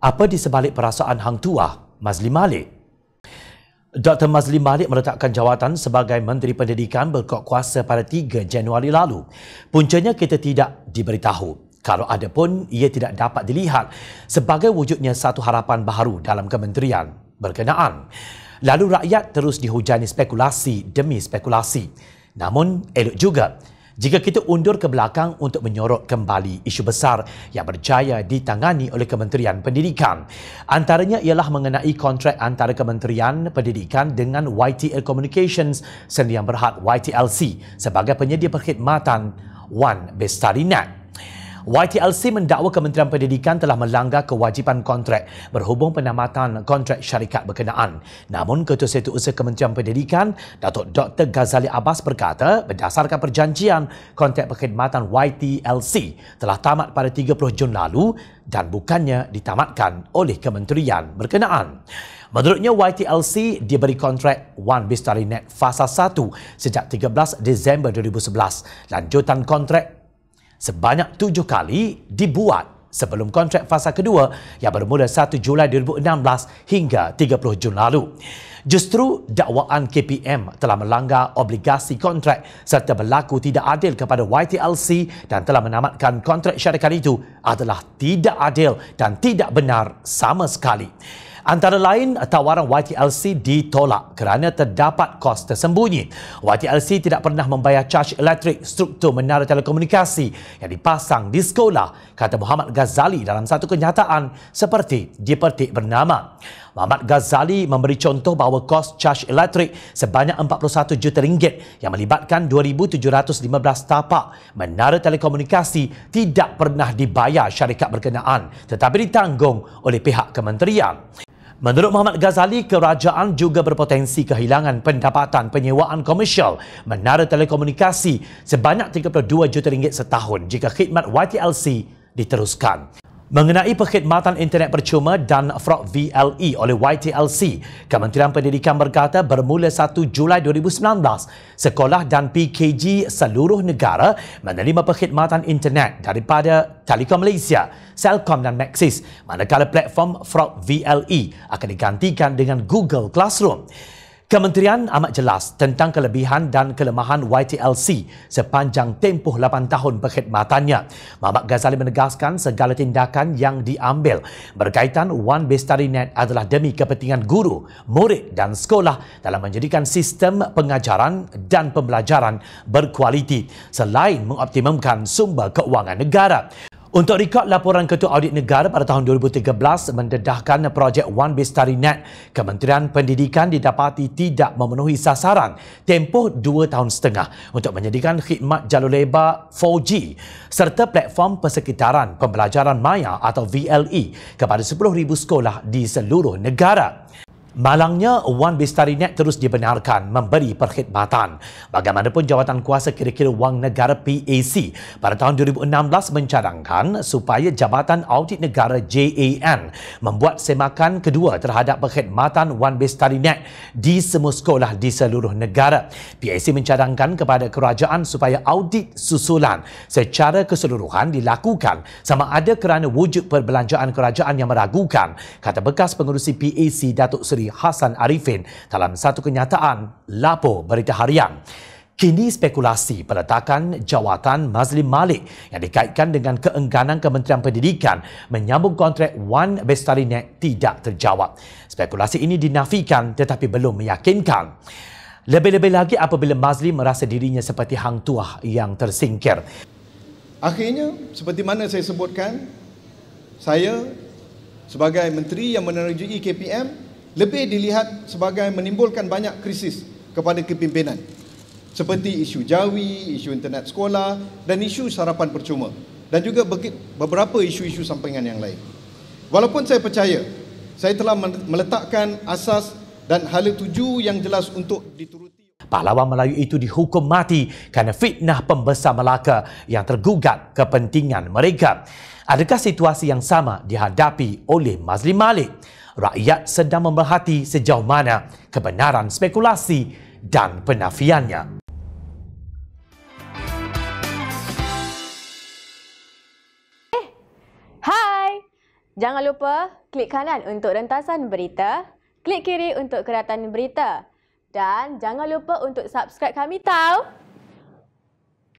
apa di sebalik perasaan Hang Tua, ah, Mazli Malik? Dr. Mazli Malik meletakkan jawatan sebagai Menteri Pendidikan berkuat kuasa pada 3 Januari lalu. Puncanya kita tidak diberitahu. Kalau ada pun, ia tidak dapat dilihat sebagai wujudnya satu harapan baru dalam kementerian berkenaan. Lalu rakyat terus dihujani spekulasi demi spekulasi. Namun, elok juga. Jika kita undur ke belakang untuk menyorot kembali isu besar yang berjaya ditangani oleh Kementerian Pendidikan. Antaranya ialah mengenai kontrak antara Kementerian Pendidikan dengan YTL Communications sendiri yang berhad YTLC sebagai penyedia perkhidmatan One Bestarinet. YTLC mendakwa Kementerian Pendidikan telah melanggar kewajipan kontrak berhubung penamatan kontrak syarikat berkenaan. Namun Ketua Setu Usaha Kementerian Pendidikan, Datuk Dr. Ghazali Abbas berkata berdasarkan perjanjian kontrak perkhidmatan YTLC telah tamat pada 30 Jun lalu dan bukannya ditamatkan oleh kementerian berkenaan. Menurutnya YTLC diberi kontrak One Bistarinet Fasa 1 sejak 13 Disember 2011. Lanjutan kontrak sebanyak tujuh kali dibuat sebelum kontrak fasa kedua yang bermula 1 Julai 2016 hingga 30 Jun lalu. Justru dakwaan KPM telah melanggar obligasi kontrak serta berlaku tidak adil kepada YTLC dan telah menamatkan kontrak syarikat itu adalah tidak adil dan tidak benar sama sekali. Antara lain, tawaran YTLC ditolak kerana terdapat kos tersembunyi. YTLC tidak pernah membayar charge elektrik struktur menara telekomunikasi yang dipasang di sekolah, kata Muhammad Ghazali dalam satu kenyataan seperti di dipertik bernama. Muhammad Ghazali memberi contoh bahawa kos charge elektrik sebanyak 41 juta ringgit yang melibatkan 2,715 tapak menara telekomunikasi tidak pernah dibayar syarikat berkenaan tetapi ditanggung oleh pihak kementerian. Menurut Muhammad Ghazali, kerajaan juga berpotensi kehilangan pendapatan penyewaan komersial menara telekomunikasi sebanyak 32 juta ringgit setahun jika khidmat YTLC diteruskan. Mengenai perkhidmatan internet percuma dan fraud VLE oleh YTLC, Kementerian Pendidikan berkata bermula 1 Julai 2019, sekolah dan PKG seluruh negara menerima perkhidmatan internet daripada Telekom Malaysia, Selcom dan Maxis, manakala platform fraud VLE akan digantikan dengan Google Classroom. Kementerian amat jelas tentang kelebihan dan kelemahan YTLC sepanjang tempoh 8 tahun berkhidmatannya. Mahmat Ghazali menegaskan segala tindakan yang diambil berkaitan One Bestari Net adalah demi kepentingan guru, murid dan sekolah dalam menjadikan sistem pengajaran dan pembelajaran berkualiti selain mengoptimumkan sumber keuangan negara. Untuk rekod laporan Ketua Audit Negara pada tahun 2013 mendedahkan projek One Bestari Net, Kementerian Pendidikan didapati tidak memenuhi sasaran tempoh 2 tahun setengah untuk menyediakan khidmat jalur lebar 4G serta platform persekitaran pembelajaran maya atau VLE kepada 10,000 sekolah di seluruh negara. Malangnya, Wan Net terus dibenarkan memberi perkhidmatan. Bagaimanapun jawatan kuasa kira-kira wang negara PAC pada tahun 2016 mencadangkan supaya Jabatan Audit Negara JAN membuat semakan kedua terhadap perkhidmatan Wan Net di semua sekolah di seluruh negara. PAC mencadangkan kepada kerajaan supaya audit susulan secara keseluruhan dilakukan sama ada kerana wujud perbelanjaan kerajaan yang meragukan, kata bekas pengurusi PAC Datuk Seri Menteri Hasan Arifin dalam satu kenyataan lapor berita harian. Kini spekulasi peletakan jawatan Mazlim Malik yang dikaitkan dengan keengganan Kementerian Pendidikan menyambung kontrak Wan Bestarinet tidak terjawab. Spekulasi ini dinafikan tetapi belum meyakinkan. Lebih-lebih lagi apabila Mazlim merasa dirinya seperti hang tua yang tersingkir. Akhirnya, seperti mana saya sebutkan, saya sebagai menteri yang menerjui KPM lebih dilihat sebagai menimbulkan banyak krisis kepada kepimpinan seperti isu jawi, isu internet sekolah dan isu sarapan percuma dan juga beberapa isu-isu sampingan yang lain. Walaupun saya percaya saya telah meletakkan asas dan hala tuju yang jelas untuk dituruti. Pahlawan Melayu itu dihukum mati kerana fitnah pembesar Melaka yang tergugat kepentingan mereka. Adakah situasi yang sama dihadapi oleh Mazli Malik? rakyat sedang memerhati sejauh mana kebenaran spekulasi dan penafiannya. Eh, hai! Jangan lupa klik kanan untuk rentasan berita, klik kiri untuk keratan berita dan jangan lupa untuk subscribe kami tau!